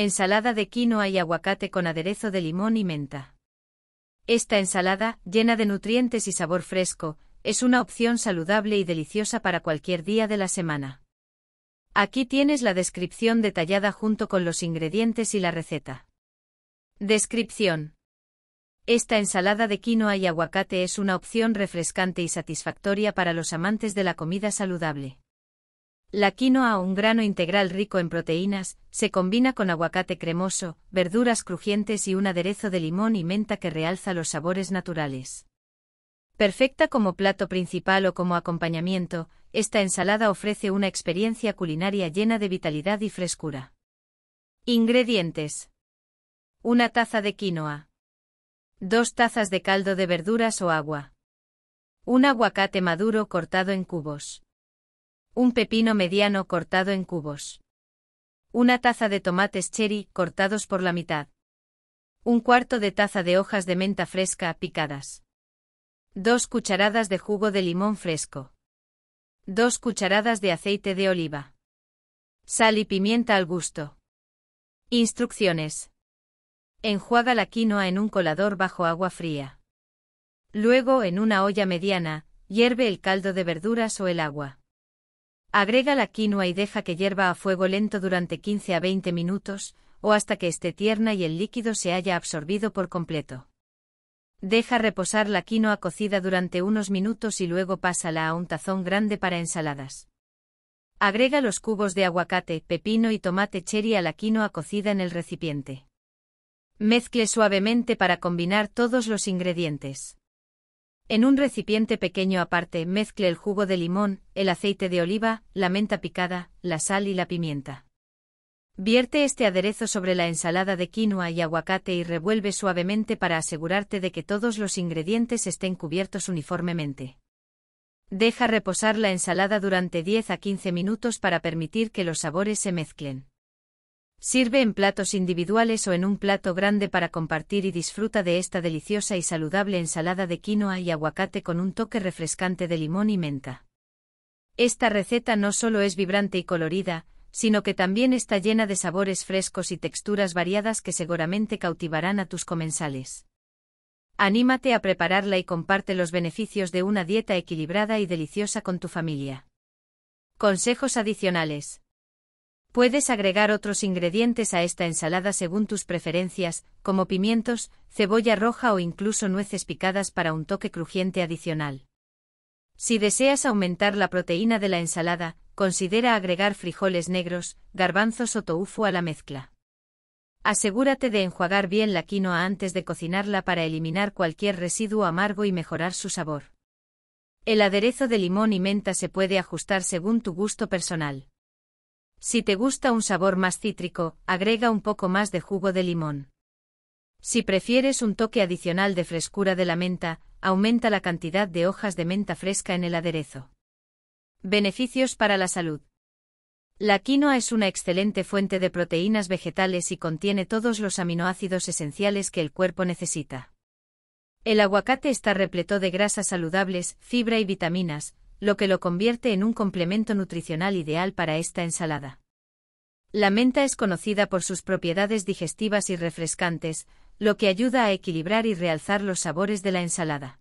Ensalada de quinoa y aguacate con aderezo de limón y menta. Esta ensalada, llena de nutrientes y sabor fresco, es una opción saludable y deliciosa para cualquier día de la semana. Aquí tienes la descripción detallada junto con los ingredientes y la receta. Descripción. Esta ensalada de quinoa y aguacate es una opción refrescante y satisfactoria para los amantes de la comida saludable. La quinoa, un grano integral rico en proteínas, se combina con aguacate cremoso, verduras crujientes y un aderezo de limón y menta que realza los sabores naturales. Perfecta como plato principal o como acompañamiento, esta ensalada ofrece una experiencia culinaria llena de vitalidad y frescura. Ingredientes. Una taza de quinoa. Dos tazas de caldo de verduras o agua. Un aguacate maduro cortado en cubos. Un pepino mediano cortado en cubos. Una taza de tomates cherry cortados por la mitad. Un cuarto de taza de hojas de menta fresca picadas. Dos cucharadas de jugo de limón fresco. Dos cucharadas de aceite de oliva. Sal y pimienta al gusto. Instrucciones. Enjuaga la quinoa en un colador bajo agua fría. Luego, en una olla mediana, hierve el caldo de verduras o el agua. Agrega la quinoa y deja que hierva a fuego lento durante 15 a 20 minutos, o hasta que esté tierna y el líquido se haya absorbido por completo. Deja reposar la quinoa cocida durante unos minutos y luego pásala a un tazón grande para ensaladas. Agrega los cubos de aguacate, pepino y tomate cherry a la quinoa cocida en el recipiente. Mezcle suavemente para combinar todos los ingredientes. En un recipiente pequeño aparte mezcle el jugo de limón, el aceite de oliva, la menta picada, la sal y la pimienta. Vierte este aderezo sobre la ensalada de quinoa y aguacate y revuelve suavemente para asegurarte de que todos los ingredientes estén cubiertos uniformemente. Deja reposar la ensalada durante 10 a 15 minutos para permitir que los sabores se mezclen. Sirve en platos individuales o en un plato grande para compartir y disfruta de esta deliciosa y saludable ensalada de quinoa y aguacate con un toque refrescante de limón y menta. Esta receta no solo es vibrante y colorida, sino que también está llena de sabores frescos y texturas variadas que seguramente cautivarán a tus comensales. Anímate a prepararla y comparte los beneficios de una dieta equilibrada y deliciosa con tu familia. Consejos adicionales. Puedes agregar otros ingredientes a esta ensalada según tus preferencias, como pimientos, cebolla roja o incluso nueces picadas para un toque crujiente adicional. Si deseas aumentar la proteína de la ensalada, considera agregar frijoles negros, garbanzos o tofu a la mezcla. Asegúrate de enjuagar bien la quinoa antes de cocinarla para eliminar cualquier residuo amargo y mejorar su sabor. El aderezo de limón y menta se puede ajustar según tu gusto personal. Si te gusta un sabor más cítrico, agrega un poco más de jugo de limón. Si prefieres un toque adicional de frescura de la menta, aumenta la cantidad de hojas de menta fresca en el aderezo. Beneficios para la salud. La quinoa es una excelente fuente de proteínas vegetales y contiene todos los aminoácidos esenciales que el cuerpo necesita. El aguacate está repleto de grasas saludables, fibra y vitaminas, lo que lo convierte en un complemento nutricional ideal para esta ensalada. La menta es conocida por sus propiedades digestivas y refrescantes, lo que ayuda a equilibrar y realzar los sabores de la ensalada.